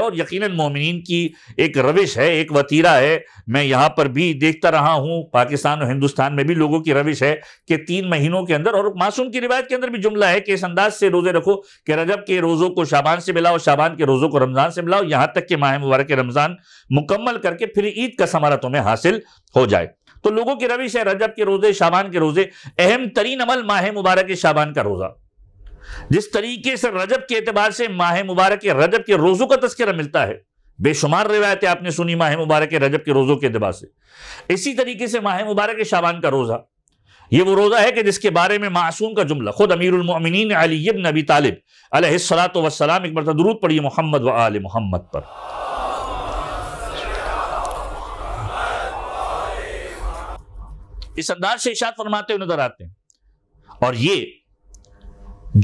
और यकीनन मोमिन की एक रविश है एक वतीरा है मैं यहाँ पर भी देखता रहा हूँ पाकिस्तान और हिंदुस्तान में भी लोगों की रविश है कि तीन महीनों के अंदर और मासूम की रिवायत के अंदर भी जुमला है कि इस अंदाज से रोजे रखो कि रजब के रोज़ों को शाबान से मिलाओ शाबान के रोज़ों को रमज़ान से मिलाओ यहाँ तक कि माह मुबारक रमज़ान मुकम्मल करके फिर ईद का समारा तुम्हें हासिल हो जाए तो लोगों की रविश है रजब के रोजे शाबान के रोजे अहम तरीन अमल माह मुबारक शाबान का रोजा जिस तरीके से रजब के एतबार से माह मुबारक रजब के रोजों का तस्करा मिलता है बेशुमार रिवायतें आपने सुनी माह मुबारक रजब के रोजों के एतबार से इसी तरीके से माह मुबारक शाबान का रोजा ये वो रोज़ा है कि जिसके बारे में मासूम का जुमला खुद अमीरमिन अली इबन नबी तालिब अलैहिस्सलातु वसलाम एक मरतदरूद पढ़िए मोहम्मद व आल मोहम्मद पर इस अंदाज से इशाद फरमाते हुए नजर आते हैं और ये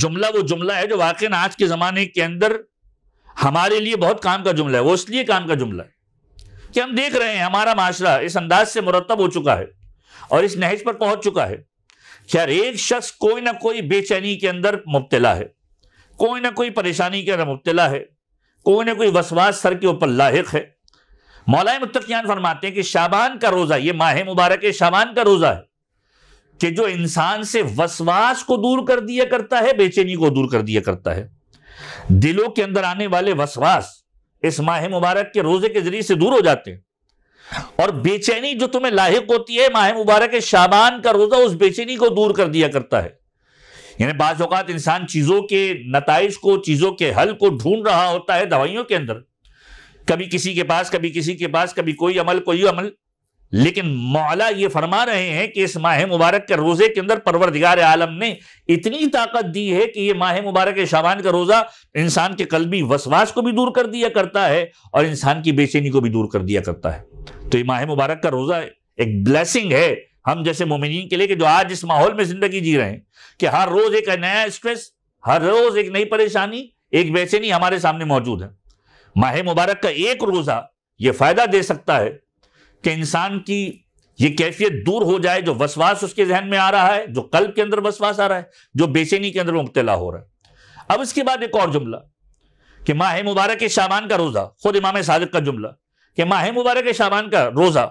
जुमला वो जुमला है जो वाकई आज के ज़माने के अंदर हमारे लिए बहुत काम का जुमला है वो इसलिए काम का जुमला है कि हम देख रहे हैं हमारा माशरा इस अंदाज से मुरतब हो चुका है और इस नहज पर पहुंच चुका है कि हर एक शख्स कोई ना कोई बेचैनी के अंदर मुबतला है कोई ना कोई परेशानी के अंदर मुबतला है कोई ना कोई वसवास सर के ऊपर लाक है मौलाए मुतकियान फरमाते हैं कि शाबान का रोज़ा ये माह मुबारक शाबान का रोज़ा है कि जो इंसान से वसवास को दूर कर दिया करता है बेचैनी को दूर कर दिया करता है दिलों के अंदर आने वाले वसवास इस माह मुबारक के रोज़े के ज़रिए से दूर हो जाते हैं और बेचैनी जो तुम्हें लाहक होती है माह मुबारक शाबान का रोज़ा उस बेचैनी को दूर कर दिया करता है यानी बाज़ात इंसान चीज़ों के नतज को चीज़ों के हल को ढूंढ रहा होता है दवाइयों के अंदर कभी किसी के पास कभी किसी के पास कभी कोई अमल कोई अमल लेकिन मौला ये फरमा रहे हैं कि इस माह मुबारक के रोजे के अंदर परवरदिगार आलम ने इतनी ताकत दी है कि ये माह मुबारक शाबान का रोजा इंसान के कलबी वसवास को भी दूर कर दिया करता है और इंसान की बेचैनी को भी दूर कर दिया करता है तो ये माह मुबारक का रोजा एक ब्लेसिंग है हम जैसे मोमिन के लिए कि जो आज इस माहौल में जिंदगी जी रहे हैं कि हर रोज एक नया स्ट्रेस हर रोज एक नई परेशानी एक बेचैनी हमारे सामने मौजूद है माह मुबारक का एक रोज़ा ये फ़ायदा दे सकता है कि इंसान की ये कैफियत दूर हो जाए जो वसवास उसके जहन में आ रहा है जो कल्ब के अंदर वसवास आ रहा है जो बेचैनी के अंदर मुबतला हो रहा है अब इसके बाद एक और जुमला कि माह मुबारक शाबान का रोज़ा खुद इमाम सादक का जुमला कि माह मुबारक शाबान का रोज़ा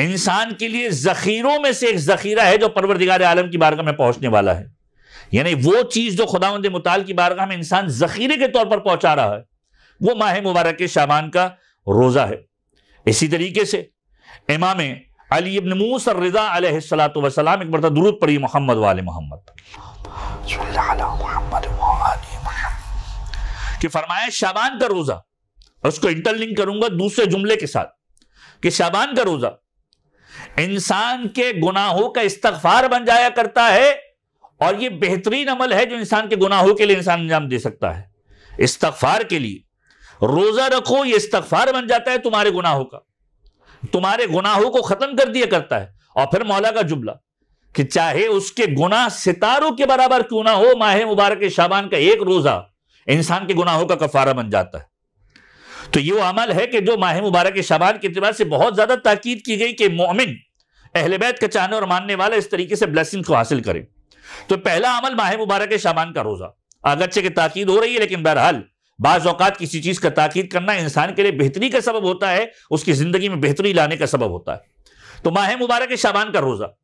इंसान के लिए जखीरों में से एक जखीरा है जो परवरदिगार आलम की बारगाह में पहुंचने वाला है यानी वो चीज़ जो खुदा मुताल की बारगाह में इंसान जखीरे के तौर पर पहुंचा रहा है वो माह मुबारक शाबान का रोज़ा है इसी तरीके से इमाम अली इबन मूस रज़ा सलात वसलाम एक मरतब दुरुद पड़ी मोहम्मद वाल मोहम्मद कि फरमाया शाबान का रोज़ा और उसको इंटरलिंक करूंगा दूसरे जुमले के साथ कि शाबान का रोज़ा इंसान के गुनाहों का इस्तफार बन जाया करता है और ये बेहतरीन अमल है जो इंसान के गुनाहों के लिए इंसान अंजाम दे सकता है इस्तफार के लिए रोजा रखो ये इस्तफार बन जाता है तुम्हारे गुनाहों का तुम्हारे गुनाहों को खत्म कर दिया करता है और फिर मौला का जुमला कि चाहे उसके गुनाह सितारों के बराबर क्यों ना हो माह मुबारक शाबान का एक रोजा इंसान के गुनाहों का कफारा बन जाता है तो ये वो अमल है कि जो माह मुबारक शाबान के अतबार से बहुत ज्यादा ताकीद की गई कि मोमिन अहल बैत का चाहने और मानने वाला इस तरीके से ब्लेसिंग को हासिल करें तो पहला अमल माह मुबारक शाबान का रोजा अगरचे की ताकीद हो रही है लेकिन बहरहाल बाज़ अवत किसी चीज़ का ताकीद करना इंसान के लिए बेहतरी का सबब होता है उसकी ज़िंदगी में बेहतरी लाने का सबब होता है तो माह मुबारक शाबान का रोज़ा